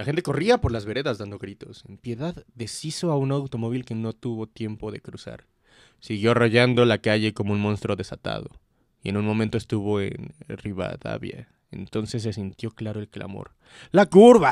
La gente corría por las veredas dando gritos. En piedad deshizo a un automóvil que no tuvo tiempo de cruzar. Siguió rayando la calle como un monstruo desatado, y en un momento estuvo en Rivadavia. Entonces se sintió claro el clamor. ¡La curva!